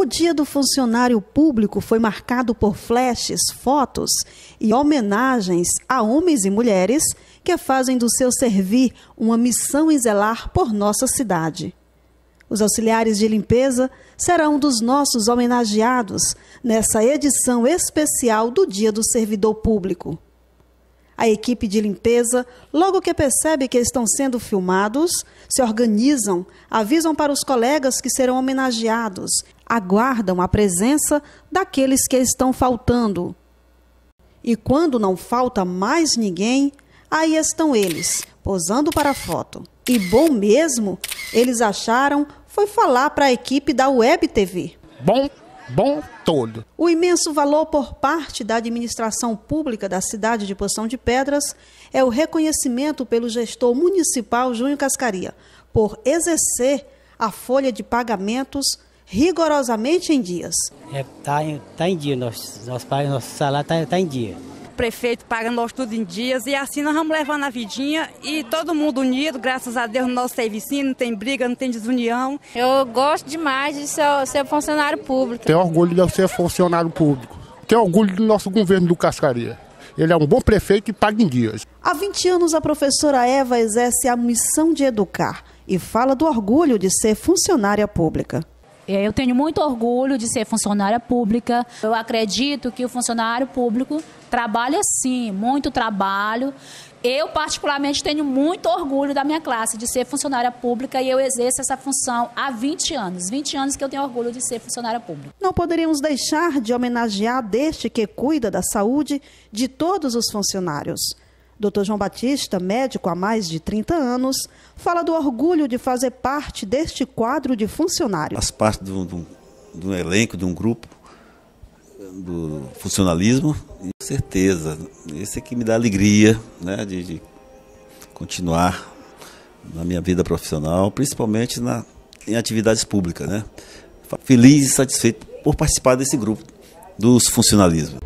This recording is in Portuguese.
O dia do funcionário público foi marcado por flashes, fotos e homenagens a homens e mulheres que fazem do seu servir uma missão em zelar por nossa cidade. Os auxiliares de limpeza serão um dos nossos homenageados nessa edição especial do Dia do Servidor Público. A equipe de limpeza, logo que percebe que estão sendo filmados, se organizam, avisam para os colegas que serão homenageados, aguardam a presença daqueles que estão faltando. E quando não falta mais ninguém, aí estão eles, posando para a foto. E bom mesmo, eles acharam, foi falar para a equipe da Web TV. Bom bom todo. O imenso valor por parte da administração pública da cidade de Poção de Pedras é o reconhecimento pelo gestor municipal Júnior Cascaria por exercer a folha de pagamentos rigorosamente em dias. Está é, tá, tá em dia, nosso, nosso, nosso salário está tá em dia prefeito paga nós tudo em dias e assim nós vamos levando a vidinha e todo mundo unido, graças a Deus, no nosso serviço, não tem briga, não tem desunião. Eu gosto demais de ser, ser funcionário público. Tenho orgulho de ser funcionário público. Tenho orgulho do nosso governo do Cascaria. Ele é um bom prefeito e paga em dias. Há 20 anos, a professora Eva exerce a missão de educar e fala do orgulho de ser funcionária pública. É, eu tenho muito orgulho de ser funcionária pública. Eu acredito que o funcionário público Trabalha sim, muito trabalho. Eu, particularmente, tenho muito orgulho da minha classe, de ser funcionária pública e eu exerço essa função há 20 anos. 20 anos que eu tenho orgulho de ser funcionária pública. Não poderíamos deixar de homenagear deste que cuida da saúde de todos os funcionários. Dr. João Batista, médico há mais de 30 anos, fala do orgulho de fazer parte deste quadro de funcionários. Faz parte de um, elenco, de um grupo do funcionalismo certeza. Esse é que me dá alegria né, de, de continuar na minha vida profissional, principalmente na, em atividades públicas. Né? Feliz e satisfeito por participar desse grupo dos funcionalismos.